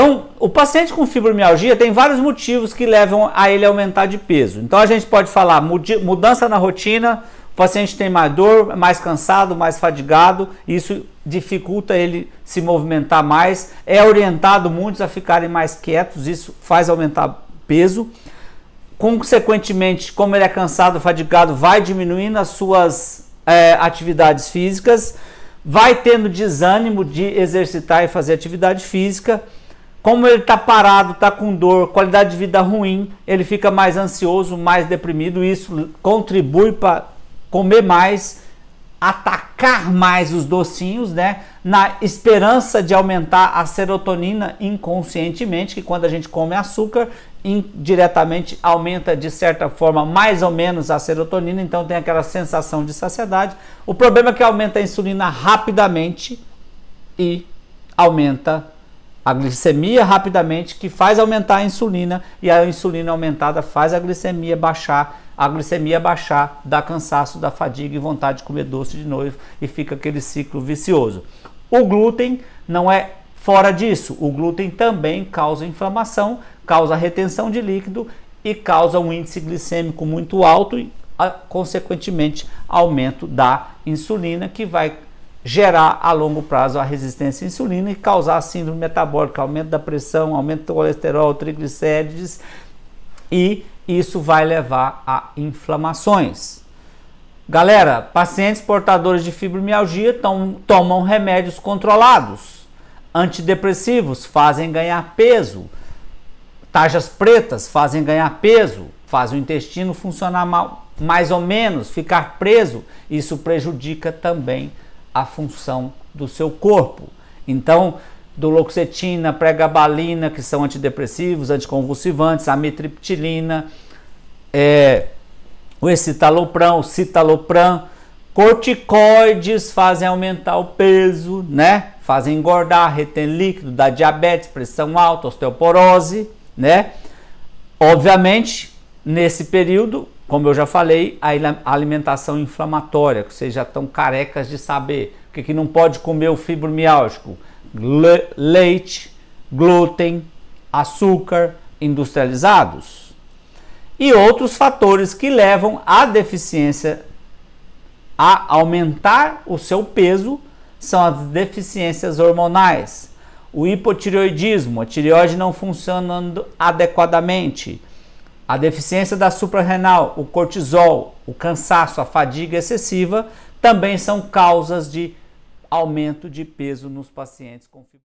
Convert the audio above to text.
Então, o paciente com fibromialgia tem vários motivos que levam a ele aumentar de peso. Então, a gente pode falar mudança na rotina, o paciente tem mais dor, mais cansado, mais fadigado, isso dificulta ele se movimentar mais. É orientado muitos a ficarem mais quietos, isso faz aumentar peso. Consequentemente, como ele é cansado, fadigado, vai diminuindo as suas é, atividades físicas, vai tendo desânimo de exercitar e fazer atividade física como ele está parado, está com dor, qualidade de vida ruim, ele fica mais ansioso, mais deprimido. Isso contribui para comer mais, atacar mais os docinhos, né? Na esperança de aumentar a serotonina inconscientemente, que quando a gente come açúcar, indiretamente aumenta de certa forma mais ou menos a serotonina, então tem aquela sensação de saciedade. O problema é que aumenta a insulina rapidamente e aumenta a glicemia rapidamente que faz aumentar a insulina e a insulina aumentada faz a glicemia baixar, a glicemia baixar dá cansaço, dá fadiga e vontade de comer doce de novo e fica aquele ciclo vicioso. O glúten não é fora disso. O glúten também causa inflamação, causa retenção de líquido e causa um índice glicêmico muito alto e, consequentemente, aumento da insulina que vai gerar a longo prazo a resistência à insulina e causar síndrome metabólica, aumento da pressão, aumento do colesterol, triglicérides e isso vai levar a inflamações. Galera, pacientes portadores de fibromialgia tom, tomam remédios controlados. Antidepressivos fazem ganhar peso. Tajas pretas fazem ganhar peso, fazem o intestino funcionar mal, mais ou menos, ficar preso. Isso prejudica também a a função do seu corpo. Então, duloxetina, pregabalina, que são antidepressivos, anticonvulsivantes, amitriptilina, é, o escitalopram, o citalopram, corticoides fazem aumentar o peso, né? Fazem engordar, retém líquido, dá diabetes, pressão alta, osteoporose, né? Obviamente, Nesse período, como eu já falei, a alimentação inflamatória, que vocês já estão carecas de saber. O que, que não pode comer o fibromiálgico? leite, glúten, açúcar, industrializados. E outros fatores que levam à deficiência a aumentar o seu peso são as deficiências hormonais, o hipotireoidismo, a tireoide não funcionando adequadamente, a deficiência da suprarrenal, o cortisol, o cansaço, a fadiga excessiva também são causas de aumento de peso nos pacientes com fibromialgia.